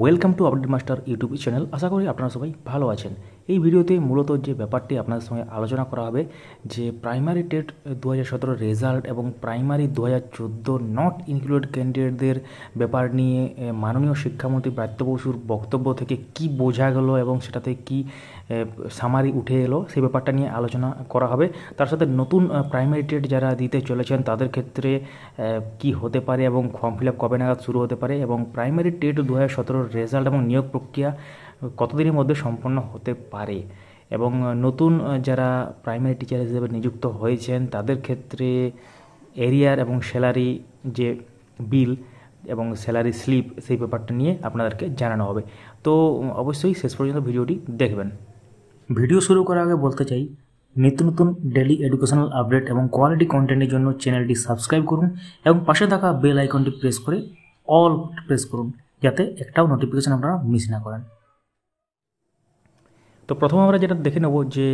welcome to update master YouTube channel আশা করি আপনারা সবাই ভালো আছেন এই ভিডিওতে মূলত যে ব্যাপারটি আপনাদের সঙ্গে আলোচনা করা হবে যে প্রাইমারি টেট দু হাজার রেজাল্ট এবং প্রাইমারি দু হাজার নট ইনক্লুডেড ক্যান্ডিডেটদের ব্যাপার নিয়ে মাননীয় শিক্ষামন্ত্রী ব্রাত্য বসুর বক্তব্য থেকে কি বোঝা গেল এবং সেটাতে কি সামারি উঠে এলো সেই ব্যাপারটা নিয়ে আলোচনা করা হবে তার সাথে নতুন প্রাইমারি টেট যারা দিতে চলেছেন তাদের ক্ষেত্রে কি হতে পারে এবং ফর্ম ফিল আপ কবে নাগাদ শুরু হতে পারে এবং প্রাইমারি টেট দু হাজার রেজাল্ট এবং নিয়োগ প্রক্রিয়া কতদিনের মধ্যে সম্পন্ন হতে পারে এবং নতুন যারা প্রাইমারি টিচার হিসেবে নিযুক্ত হয়েছেন তাদের ক্ষেত্রে এরিয়ার এবং স্যালারি যে বিল এবং স্যালারি স্লিপ সেই ব্যাপারটা নিয়ে আপনাদেরকে জানানো হবে তো অবশ্যই শেষ পর্যন্ত ভিডিওটি দেখবেন ভিডিও শুরু করার আগে বলতে চাই নিত্য নতুন ডেলি এডুকেশনাল আপডেট এবং কোয়ালিটি কন্টেন্টের জন্য চ্যানেলটি সাবস্ক্রাইব করুন এবং পাশে থাকা বেল আইকনটি প্রেস করে অল প্রেস করুন যাতে একটাও নোটিফিকেশান আপনারা মিস না করেন তো প্রথম আমরা যেটা দেখে নেব যে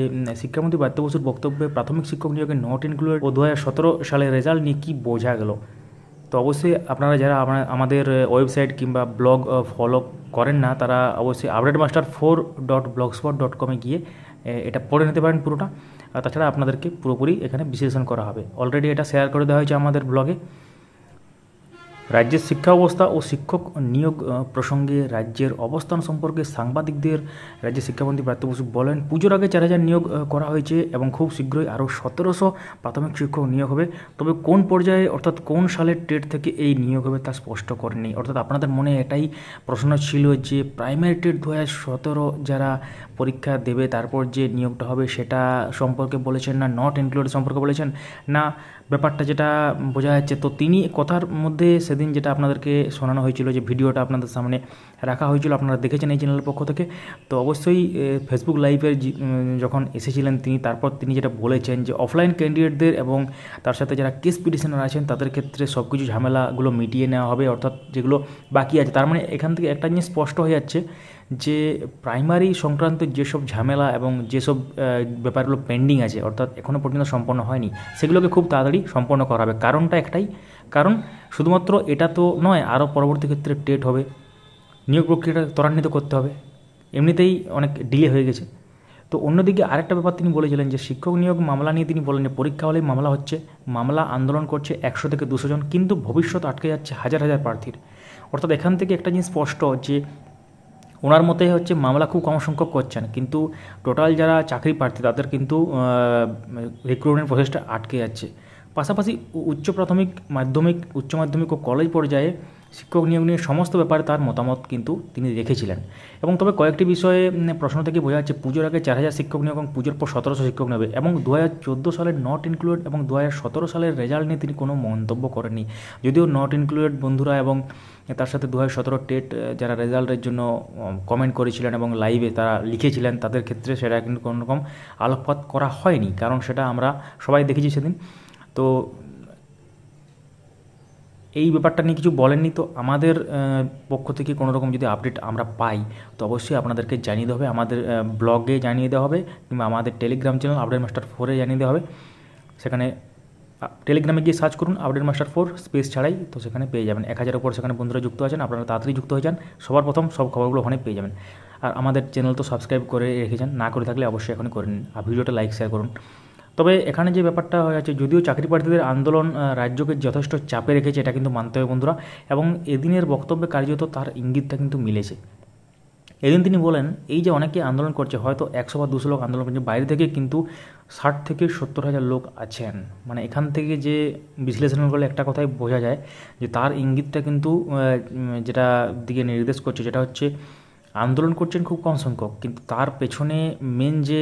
শিক্ষামন্ত্রী বাদ্য বসুর বক্তব্যে প্রাথমিক শিক্ষক নিয়োগে নট ইনক্লুডেড ও দু সালের রেজাল্ট নিয়ে কী বোঝা গেল তো অবশ্যই আপনারা যারা আমাদের ওয়েবসাইট কিংবা ব্লগ ফলো করেন না তারা অবশ্যই update master four dot blog spot dot কমে গিয়ে এটা পড়ে নিতে পারেন পুরোটা আর তাছাড়া আপনাদেরকে পুরোপুরি এখানে বিশ্লেষণ করা হবে অলরেডি এটা শেয়ার করে দেওয়া হয়েছে আমাদের ব্লগে রাজ্যের শিক্ষা অবস্থা ও শিক্ষক নিয়োগ প্রসঙ্গে রাজ্যের অবস্থান সম্পর্কে সাংবাদিকদের রাজ্যের শিক্ষামন্ত্রী পার্থ বসু বলেন পুজোর আগে চার হাজার নিয়োগ করা হয়েছে এবং খুব শীঘ্রই আরও সতেরোশো প্রাথমিক শিক্ষক নিয়োগ হবে তবে কোন পর্যায়ে অর্থাৎ কোন সালের টেট থেকে এই নিয়োগ হবে তা স্পষ্ট করেনি অর্থাৎ আপনাদের মনে এটাই প্রশ্ন ছিল যে প্রাইমারি টেট দু হাজার সতেরো যারা পরীক্ষা দেবে তারপর যে নিয়োগটা হবে সেটা সম্পর্কে বলেছেন না নট ইনক্লুড সম্পর্কে বলেছেন না ব্যাপারটা যেটা বোঝা যাচ্ছে তো তিনি কথার মধ্যে সেদিন যেটা আপনাদেরকে শোনানো হয়েছিল যে ভিডিওটা আপনাদের সামনে রাখা হয়েছিল আপনারা দেখেছেন এই চ্যানেলের পক্ষ থেকে তো অবশ্যই ফেসবুক লাইভের যখন এসেছিলেন তিনি তারপর তিনি যেটা বলেছেন যে অফলাইন ক্যান্ডিডেটদের এবং তার সাথে যারা কেস পিটিশনার আছেন তাদের ক্ষেত্রে সব কিছু ঝামেলাগুলো মিটিয়ে নেওয়া হবে অর্থাৎ যেগুলো বাকি আছে তার মানে এখান থেকে একটা জিনিস স্পষ্ট হয়ে যাচ্ছে যে প্রাইমারি সংক্রান্ত যেসব ঝামেলা এবং যেসব ব্যাপারগুলো পেন্ডিং আছে অর্থাৎ এখনও পর্যন্ত সম্পন্ন হয়নি সেগুলোকে খুব তাড়াতাড়ি সম্পন্ন করা হবে কারণটা একটাই কারণ শুধুমাত্র এটা তো নয় আরও পরবর্তী ক্ষেত্রে টেট হবে নিয়োগ প্রক্রিয়াটা ত্বরান্বিত করতে হবে এমনিতেই অনেক ডিলে হয়ে গেছে তো অন্যদিকে আরেকটা ব্যাপার তিনি বলেছিলেন যে শিক্ষক নিয়োগ মামলা নিয়ে তিনি বলেন পরীক্ষা হলেই মামলা হচ্ছে মামলা আন্দোলন করছে একশো থেকে দুশো জন কিন্তু ভবিষ্যৎ আটকে যাচ্ছে হাজার হাজার প্রার্থীর অর্থাৎ এখান থেকে একটা জিনিস স্পষ্ট যে ওনার মতে হচ্ছে মামলা খুব কম সংখ্যক করছেন কিন্তু টোটাল যারা চাকরি প্রার্থী তাদের কিন্তু রিক্রুটমেন্ট প্রসেসটা আটকে যাচ্ছে পাশাপাশি উচ্চ প্রাথমিক মাধ্যমিক উচ্চ মাধ্যমিক ও কলেজ পর্যায়ে শিক্ষক নিয়োগ নিয়ে সমস্ত ব্যাপারে তার মতামত কিন্তু তিনি রেখেছিলেন এবং তবে কয়েকটি বিষয়ে প্রশ্ন থেকে বোঝা যাচ্ছে পুজোর আগে চার হাজার শিক্ষক নিয়োগ এবং পুজোর পর সতেরোশো শিক্ষক নেবে এবং দু হাজার চোদ্দো সালের নট ইনক্লুড এবং দু হাজার সতেরো সালের রেজাল্ট নিয়ে তিনি কোনো মন্তব্য করেননি যদিও নট ইনক্লুডেড বন্ধুরা এবং তার সাথে দু হাজার সতেরো টেট যারা রেজাল্টের জন্য কমেন্ট করেছিলেন এবং লাইভে তারা লিখেছিলেন তাদের ক্ষেত্রে সেটা কিন্তু কোনোরকম আলোকপাত করা হয়নি কারণ সেটা আমরা সবাই দেখেছি সেদিন তো এই ব্যাপারটা নিয়ে কিছু বলেননি তো আমাদের পক্ষ থেকে কোনো রকম যদি আপডেট আমরা পাই তো অবশ্যই আপনাদেরকে জানিয়ে দেওয়া হবে আমাদের ব্লগে জানিয়ে দেওয়া হবে কিংবা আমাদের টেলিগ্রাম চ্যানেল আপডেট মাস্টার ফোরে জানিয়ে দেওয়া হবে সেখানে টেলিগ্রামে গিয়ে সার্চ করুন আপডেট মাস্টার ফোর স্পেস ছাড়াই তো সেখানে পেয়ে যাবেন এক হাজার উপর সেখানে বন্ধুরা যুক্ত আছেন আপনারা তাড়াতাড়ি যুক্ত হয়ে যান সবার প্রথম সব খবরগুলো ওখানে পেয়ে যাবেন আর আমাদের চ্যানেল তো সাবস্ক্রাইব করে রেখেছেন না করে থাকলে অবশ্যই এখন করে নিন আর ভিডিওটা লাইক শেয়ার করুন তবে এখানে যে ব্যাপারটা হয়ে আছে যদিও চাকরি প্রার্থীদের আন্দোলন রাজ্যকে যথেষ্ট চাপে রেখেছে এটা কিন্তু মানতে হবে বন্ধুরা এবং এদিনের বক্তব্যে কার্যত তার ইঙ্গিতটা কিন্তু মিলেছে এদিন তিনি বলেন এই যে অনেকে আন্দোলন করছে হয়তো একশো বা দুশো লোক আন্দোলন করছে বাইরে থেকে কিন্তু ষাট থেকে সত্তর হাজার লোক আছেন মানে এখান থেকে যে বিশ্লেষণ করলে একটা কথাই বোঝা যায় যে তার ইঙ্গিতটা কিন্তু যেটা দিকে নির্দেশ করছে যেটা হচ্ছে আন্দোলন করছেন খুব কম সংখ্যক কিন্তু তার পেছনে মেন যে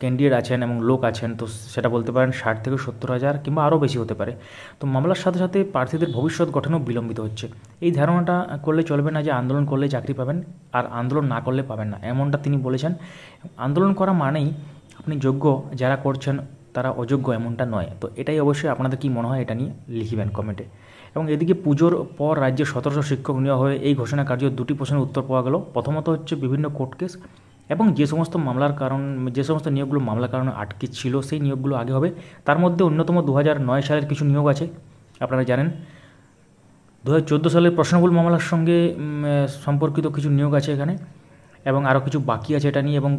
ক্যান্ডিডেট আছেন এবং লোক আছেন তো সেটা বলতে পারেন ষাট থেকে সত্তর হাজার কিংবা আরও বেশি হতে পারে তো মামলার সাথে সাথে প্রার্থীদের ভবিষ্যৎ গঠনও বিলম্বিত হচ্ছে এই ধারণাটা করলে চলবে না যে আন্দোলন করলে চাকরি পাবেন আর আন্দোলন না করলে পাবেন না এমনটা তিনি বলেছেন আন্দোলন করা মানেই আপনি যোগ্য যারা করছেন তারা অযোগ্য এমনটা নয় তো এটাই অবশ্যই আপনাদের কি মনে হয় এটা নিয়ে লিখিবেন কমেন্টে এবং এদিকে পুজোর পর রাজ্যে সতেরোশো শিক্ষক নেওয়া হয়ে এই ঘোষণা কার্য দুটি প্রশ্নের উত্তর পাওয়া গেল প্রথমত হচ্ছে বিভিন্ন কোর্ট কেস এবং যে সমস্ত মামলার কারণ যে সমস্ত নিয়োগগুলো মামলার কারণে আটকে ছিল সেই নিয়োগগুলো আগে হবে তার মধ্যে অন্যতম দু সালের কিছু নিয়োগ আছে আপনারা জানেন দু হাজার সালের প্রশ্নবুল মামলার সঙ্গে সম্পর্কিত কিছু নিয়োগ আছে এখানে এবং আরও কিছু বাকি আছে এটা নিয়ে এবং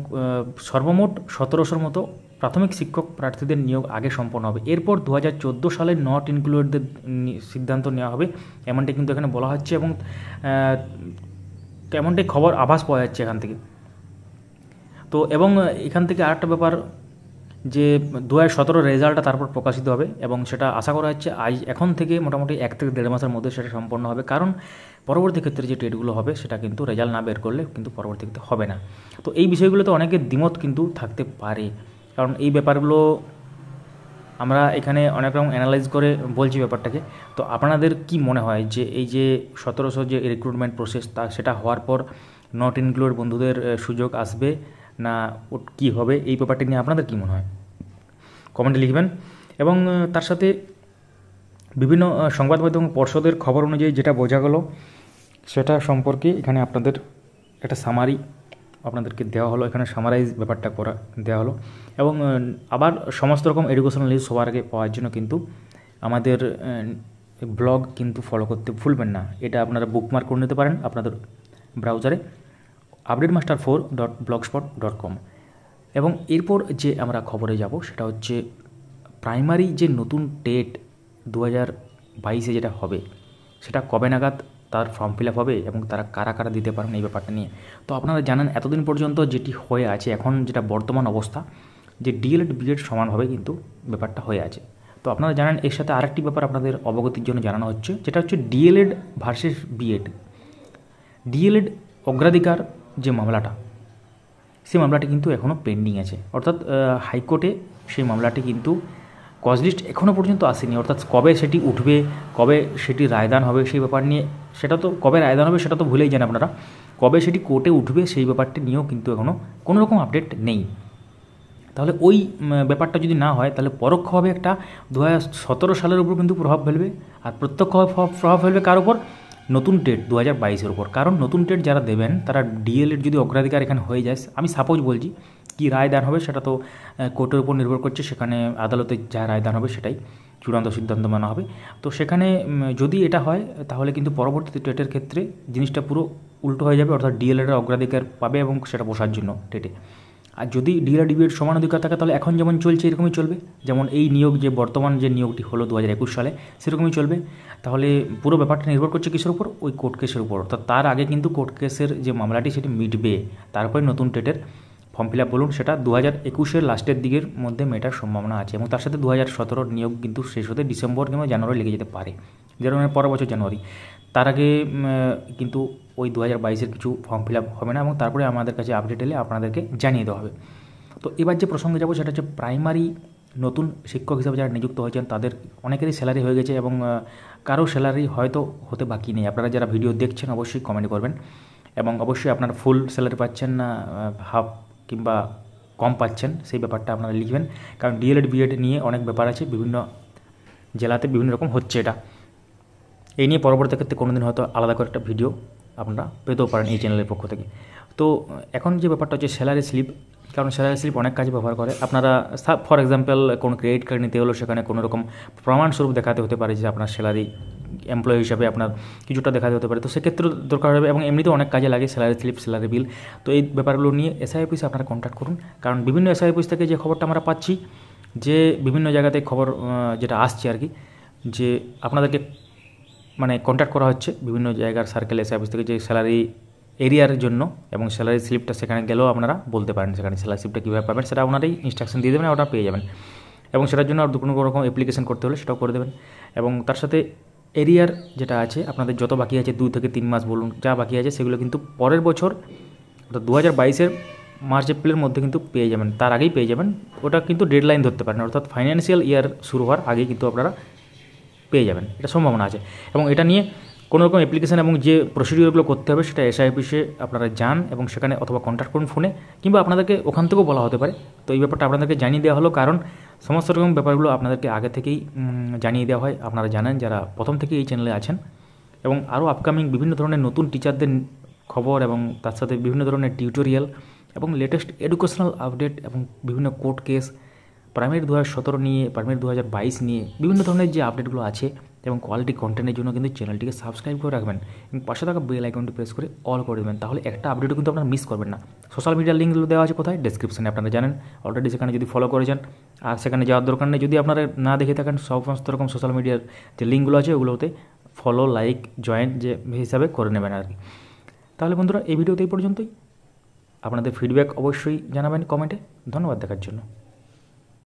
সর্বমোট সতেরোশোর মতো প্রাথমিক শিক্ষক প্রার্থীদের নিয়োগ আগে সম্পন্ন হবে এরপর দু হাজার চোদ্দো সালে নট ইনক্লুডেডদের সিদ্ধান্ত নেওয়া হবে এমনটাই কিন্তু এখানে বলা হচ্ছে এবং তেমনটাই খবর আভাস পাওয়া যাচ্ছে এখান থেকে তো এবং এখান থেকে আরেকটা ব্যাপার যে দু হাজার সতেরো রেজাল্টটা তারপর প্রকাশিত হবে এবং সেটা আশা করা হচ্ছে আজ এখন থেকে মোটামুটি এক থেকে দেড় মাসের মধ্যে সেটা সম্পন্ন হবে কারণ পরবর্তী ক্ষেত্রে যে টেটগুলো হবে সেটা কিন্তু রেজাল্ট না বের করলে কিন্তু পরবর্তী ক্ষেত্রে হবে না তো এই বিষয়গুলোতে অনেকে দ্বিমত কিন্তু থাকতে পারে কারণ এই ব্যাপারগুলো আমরা এখানে অনেক রকম অ্যানালাইজ করে বলছি ব্যাপারটাকে তো আপনাদের কি মনে হয় যে এই যে সতেরোশো যে রিক্রুটমেন্ট প্রসেস তা সেটা হওয়ার পর নট ইনক্লুড বন্ধুদের সুযোগ আসবে না কি হবে এই ব্যাপারটা নিয়ে আপনাদের কী মনে হয় কমেন্টে লিখবেন এবং তার সাথে বিভিন্ন সংবাদ মাধ্যম পর্ষদের খবর অনুযায়ী যেটা বোঝা গেল সেটা সম্পর্কে এখানে আপনাদের একটা সামারি আপনাদেরকে দেওয়া হলো এখানে সামারাইজ ব্যাপারটা করা দেওয়া হলো এবং আবার সমস্ত রকম এডুকেশনাল নিউজ সবার আগে পাওয়ার জন্য কিন্তু আমাদের ব্লগ কিন্তু ফলো করতে ভুলবেন না এটা আপনারা বুকমার্ক করে নিতে পারেন আপনাদের ব্রাউজারে update master four dot blogspot dot com এবং এরপর যে আমরা খবরে যাব সেটা হচ্ছে প্রাইমারি যে নতুন টেট দু হাজার বাইশে যেটা হবে সেটা কবে নাগাদ তার ফর্ম ফিল আপ হবে এবং তারা কারা কারা দিতে পারেন এই ব্যাপারটা নিয়ে তো আপনারা জানেন এতদিন পর্যন্ত যেটি হয়ে আছে এখন যেটা বর্তমান অবস্থা যে ডিএলএড বিএড সমানভাবে কিন্তু ব্যাপারটা হয়ে আছে তো আপনারা জানেন এর সাথে আরেকটি ব্যাপার আপনাদের অবগতির জন্য জানানো হচ্ছে যেটা হচ্ছে ডিএলএড ভার্সেস বিএড ডিএলএড অগ্রাধিকার যে মামলাটা সেই মামলাটি কিন্তু এখনও পেন্ডিং আছে অর্থাৎ হাইকোর্টে সেই মামলাটি কিন্তু কজলিস্ট এখনও পর্যন্ত আসেনি অর্থাৎ কবে সেটি উঠবে কবে সেটি রায়দান হবে সেই ব্যাপার নিয়ে সেটা তো কবে রায়দান হবে সেটা তো ভুলেই যান আপনারা কবে সেটি কোর্টে উঠবে সেই ব্যাপারটি নিয়েও কিন্তু এখনও কোনো রকম আপডেট নেই তাহলে ওই ব্যাপারটা যদি না হয় তাহলে পরোক্ষভাবে একটা দু সালের উপর কিন্তু প্রভাব ফেলবে আর প্রত্যক্ষভাবে প্রভাব ফেলবে কার উপর নতুন টেট দু হাজার বাইশের উপর কারণ নতুন ডেট যারা দেবেন তারা ডিএলএড যদি অগ্রাধিকার এখানে হয়ে যায় আমি সাপোজ বলছি কি দান হবে সেটা তো কোর্টের উপর নির্ভর করছে সেখানে আদালতে যা রায় দান হবে সেটাই চূড়ান্ত সিদ্ধান্ত মানা হবে তো সেখানে যদি এটা হয় তাহলে কিন্তু পরবর্তী টেটের ক্ষেত্রে জিনিসটা পুরো উল্টো হয়ে যাবে অর্থাৎ ডিএলএডের অগ্রাধিকার পাবে এবং সেটা বসার জন্য টেটে আর যদি ডিএলআর ডিবিএড সমান অধিকার থাকে তাহলে এখন যেমন চলছে এরকমই চলবে যেমন এই নিয়োগ যে বর্তমান যে নিয়োগটি হলো দু হাজার একুশ সালে সেরকমই চলবে তাহলে পুরো ব্যাপারটা নির্ভর করছে কিসের উপর ওই কোর্ট কেসের উপর অর্থাৎ তার আগে কিন্তু কোর্ট কেসের যে মামলাটি সেটি মিটবে তারপরে নতুন টেটের ফর্ম ফিল আপ বলুন সেটা দু হাজার একুশের লাস্টের দিকের মধ্যে মেটার সম্ভাবনা আছে এবং তার সাথে দু হাজার সতেরোর নিয়োগ কিন্তু শেষ হতে ডিসেম্বর কিংবা জানুয়ারি লেগে যেতে পারে যেরকম পরের বছর জানুয়ারি তার আগে কিন্তু ওই দু হাজার বাইশের কিছু ফর্ম ফিল আপ হবে না এবং তারপরে আমাদের কাছে আপডেট এলে আপনাদেরকে জানিয়ে দেওয়া হবে তো এবার যে প্রসঙ্গে যাবো সেটা হচ্ছে প্রাইমারি নতুন শিক্ষক হিসাবে যারা নিযুক্ত হয়েছেন তাদের অনেকেরই স্যালারি হয়ে গেছে এবং কারো স্যালারি হয়তো হতে বাকি নেই আপনারা যারা ভিডিও দেখছেন অবশ্যই কমেন্ট করবেন এবং অবশ্যই আপনার ফুল স্যালারি পাচ্ছেন না হাফ কিংবা কম পাচ্ছেন সেই ব্যাপারটা আপনারা লিখবেন কারণ ডিএলএড বিএড নিয়ে অনেক ব্যাপার আছে বিভিন্ন জেলাতে বিভিন্ন রকম হচ্ছে এটা এই নিয়ে পরবর্তী ক্ষেত্রে কোনো দিন হয়তো আলাদা করে একটা ভিডিও আপনারা পেতেও পারেন এই চ্যানেলের পক্ষ থেকে তো এখন যে ব্যাপারটা হচ্ছে স্যালারি স্লিপ কারণ স্যালারি স্লিপ অনেক কাজে ব্যবহার করে আপনারা ফর এক্সাম্পল কোনো ক্রেডিট কার্ড নিতে হলো সেখানে কোনো রকম প্রমাণস্বরূপ দেখাতে হতে পারে যে আপনার স্যালারি এমপ্লয়ি হিসাবে আপনার কিছুটা দেখাতে হতে পারে তো সেক্ষেত্রে দরকার হবে এবং এমনিতেও অনেক কাজে লাগে স্যালারি স্লিপ স্যালারি বিল তো এই ব্যাপারগুলো নিয়ে এসআই অফিসে আপনারা কন্ট্যাক্ট করুন কারণ বিভিন্ন এসআই অফিস থেকে যে খবরটা আমরা পাচ্ছি যে বিভিন্ন জায়গাতে খবর যেটা আসছে আর কি যে আপনাদেরকে মানে কন্ট্যাক্ট করা হচ্ছে বিভিন্ন জায়গার সার্কেল এসে অফিস থেকে যে স্যালারি এরিয়ার জন্য এবং স্যালারি স্লিপটা সেখানে গেলেও আপনারা বলতে পারেন সেখানে স্যালারি স্লিপটা কীভাবে পাবেন সেটা ওনারাই ইনস্ট্রাকশন দিয়ে দেবেন ওটা পেয়ে যাবেন এবং সেটার জন্য আর কোনো রকম অ্যাপ্লিকেশন করতে হলে সেটাও করে দেবেন এবং তার সাথে এরিয়ার যেটা আছে আপনাদের যত বাকি আছে দু থেকে তিন মাস বলুন যা বাকি আছে সেগুলো কিন্তু পরের বছর অর্থাৎ দু হাজার বাইশের মার্চ এপ্রিলের মধ্যে কিন্তু পেয়ে যাবেন তার আগেই পেয়ে যাবেন ওটা কিন্তু ডেডলাইন ধরতে পারেন অর্থাৎ ফাইন্যান্সিয়াল ইয়ার শুরু হওয়ার আগেই কিন্তু আপনারা পেয়ে যাবেন এটা সম্ভাবনা আছে এবং এটা নিয়ে কোনো রকম অ্যাপ্লিকেশান এবং যে প্রসিডিওরগুলো করতে হবে সেটা এসআই অফিসে আপনারা যান এবং সেখানে অথবা কন্ট্যাক্ট করুন ফোনে কিংবা আপনাদেরকে ওখান থেকেও বলা হতে পারে তো এই ব্যাপারটা আপনাদেরকে জানিয়ে দেওয়া হলো কারণ সমস্ত রকম ব্যাপারগুলো আপনাদেরকে আগে থেকেই জানিয়ে দেওয়া হয় আপনারা জানেন যারা প্রথম থেকে এই চ্যানেলে আছেন এবং আরও আপকামিং বিভিন্ন ধরনের নতুন টিচারদের খবর এবং তার সাথে বিভিন্ন ধরনের টিউটোরিয়াল এবং লেটেস্ট এডুকেশনাল আপডেট এবং বিভিন্ন কোর্ট কেস প্রাইমারি দু হাজার নিয়ে প্রাইমারি দু হাজার নিয়ে বিভিন্ন ধরনের যে আপডেটগুলো আছে এবং কোয়ালিটি কন্টেন্টের জন্য কিন্তু চ্যানেলটিকে সাবস্ক্রাইব করে রাখবেন এবং পাশে থাকা বেল আইকনটি প্রেস করে অল করে দেবেন তাহলে একটা আপডেটও কিন্তু আপনারা মিস করবেন না সোশ্যাল মিডিয়ার লিঙ্কগুলো দেওয়া আছে কোথায় ডিসক্রিপশানে আপনারা জানেন অলরেডি সেখানে যদি ফলো করে যান আর সেখানে যাওয়ার দরকার নেই যদি আপনারা না দেখে থাকেন সমস্ত রকম সোশ্যাল মিডিয়ার যে লিঙ্কগুলো আছে ওগুলোতে ফলো লাইক জয়েন্ট যে হিসাবে করে নেবেন আর কি তাহলে বন্ধুরা এই ভিডিওতে এই পর্যন্তই আপনাদের ফিডব্যাক অবশ্যই জানাবেন কমেন্টে ধন্যবাদ দেখার জন্য